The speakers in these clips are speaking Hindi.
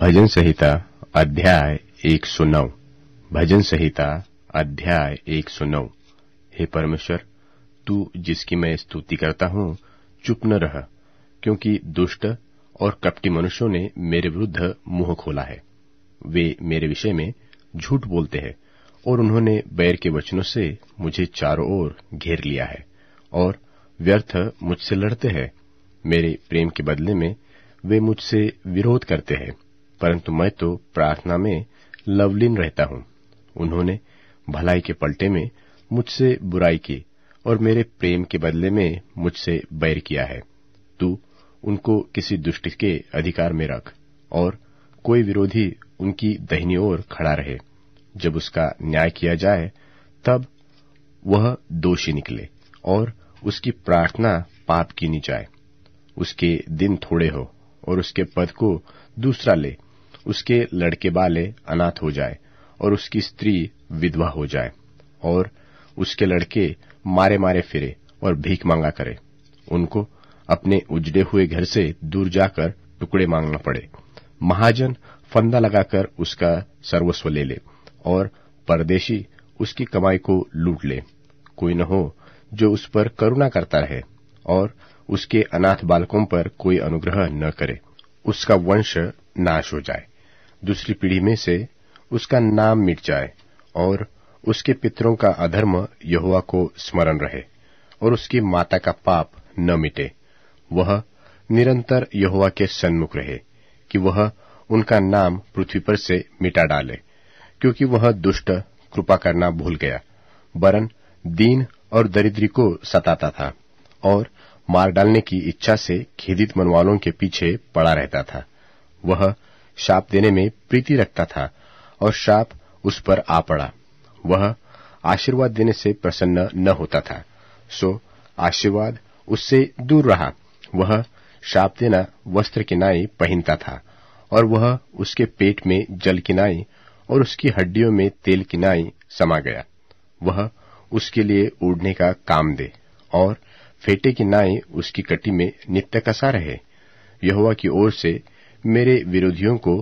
भजन संहिता अध्याय एक सुनौ भजन संहिता अध्याय एक सुनौ हे परमेश्वर तू जिसकी मैं स्तुति करता हूं चुप न रह क्योंकि दुष्ट और कपटी मनुष्यों ने मेरे विरुद्ध मुंह खोला है वे मेरे विषय में झूठ बोलते हैं और उन्होंने बैर के वचनों से मुझे चारों ओर घेर लिया है और व्यर्थ मुझसे लड़ते हैं मेरे प्रेम के बदले में वे मुझसे विरोध करते हैं परंतु मैं तो प्रार्थना में लवलीन रहता हूं उन्होंने भलाई के पलटे में मुझसे बुराई की और मेरे प्रेम के बदले में मुझसे बैर किया है तू उनको किसी दुष्ट के अधिकार में रख और कोई विरोधी उनकी दहनी ओर खड़ा रहे जब उसका न्याय किया जाए तब वह दोषी निकले और उसकी प्रार्थना पाप की नहीं जाए उसके दिन थोड़े हो और उसके पद को दूसरा ले उसके लड़के बाले अनाथ हो जाए और उसकी स्त्री विधवा हो जाए और उसके लड़के मारे मारे फिरे और भीख मांगा करे उनको अपने उजड़े हुए घर से दूर जाकर टुकड़े मांगना पड़े महाजन फंदा लगाकर उसका सर्वस्व ले ले और परदेशी उसकी कमाई को लूट ले कोई न हो जो उस पर करुणा करता रहे और उसके अनाथ बालकों पर कोई अनुग्रह न करे उसका वंश नाश हो जाए दूसरी पीढ़ी में से उसका नाम मिट जाए और उसके पितरों का अधर्म यहुआ को स्मरण रहे और उसकी माता का पाप न मिटे वह निरंतर यहुआ के सन्मुख रहे कि वह उनका नाम पृथ्वी पर से मिटा डाले क्योंकि वह दुष्ट कृपा करना भूल गया वरन दीन और दरिद्री को सताता था और मार डालने की इच्छा से खेदित मनवालों के पीछे पड़ा रहता था वह शाप देने में प्रीति रखता था और शाप उस पर आ पड़ा वह आशीर्वाद देने से प्रसन्न न होता था सो आशीर्वाद उससे दूर रहा वह शाप देना वस्त्र की नाई पहनता था और वह उसके पेट में जल की नाई और उसकी हड्डियों में तेल की नाई समा गया वह उसके लिए उड़ने का काम दे और फेटे की नाई उसकी कटी में नित्य कसा रहे यहुआ की ओर से मेरे विरोधियों को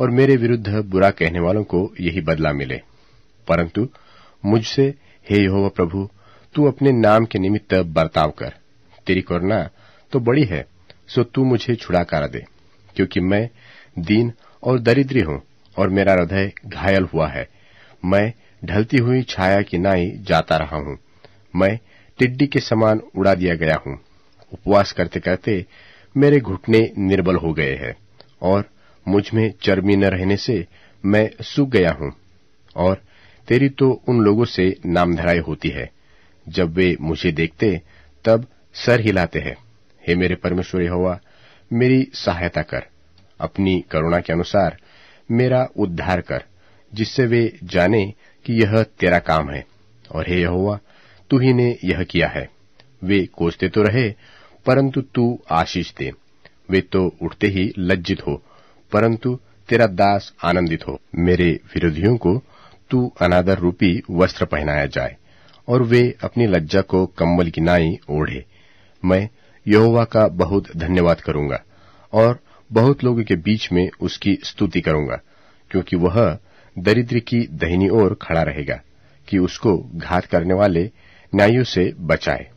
और मेरे विरुद्ध बुरा कहने वालों को यही बदला मिले परंतु मुझसे हे यहोवा प्रभु तू अपने नाम के निमित्त बर्ताव कर तेरी करुणा तो बड़ी है सो तू मुझे छुड़ाकारा दे क्योंकि मैं दीन और दरिद्री हूं और मेरा हृदय घायल हुआ है मैं ढलती हुई छाया की नाई जाता रहा हूं मैं टिड्डी के समान उड़ा दिया गया हूं उपवास करते करते मेरे घुटने निर्बल हो गए हैं और मुझ में चर्मी न रहने से मैं सूख गया हूं और तेरी तो उन लोगों से नामधराई होती है जब वे मुझे देखते तब सर हिलाते हैं हे मेरे परमेश्वर हवा मेरी सहायता कर अपनी करुणा के अनुसार मेरा उद्धार कर जिससे वे जाने कि यह तेरा काम है और हे यहोवा तू ही ने यह किया है वे कोसते तो रहे परंतु तू आशीष दे वे तो उठते ही लज्जित हो परंतु तेरा दास आनंदित हो मेरे विरोधियों को तू अनादर रूपी वस्त्र पहनाया जाए और वे अपनी लज्जा को कम्बल की नाई ओढ़े मैं यहोवा का बहुत धन्यवाद करूंगा और बहुत लोगों के बीच में उसकी स्तुति करूंगा क्योंकि वह दरिद्र की दहिनी ओर खड़ा रहेगा कि उसको घात करने वाले न्यायों से बचाए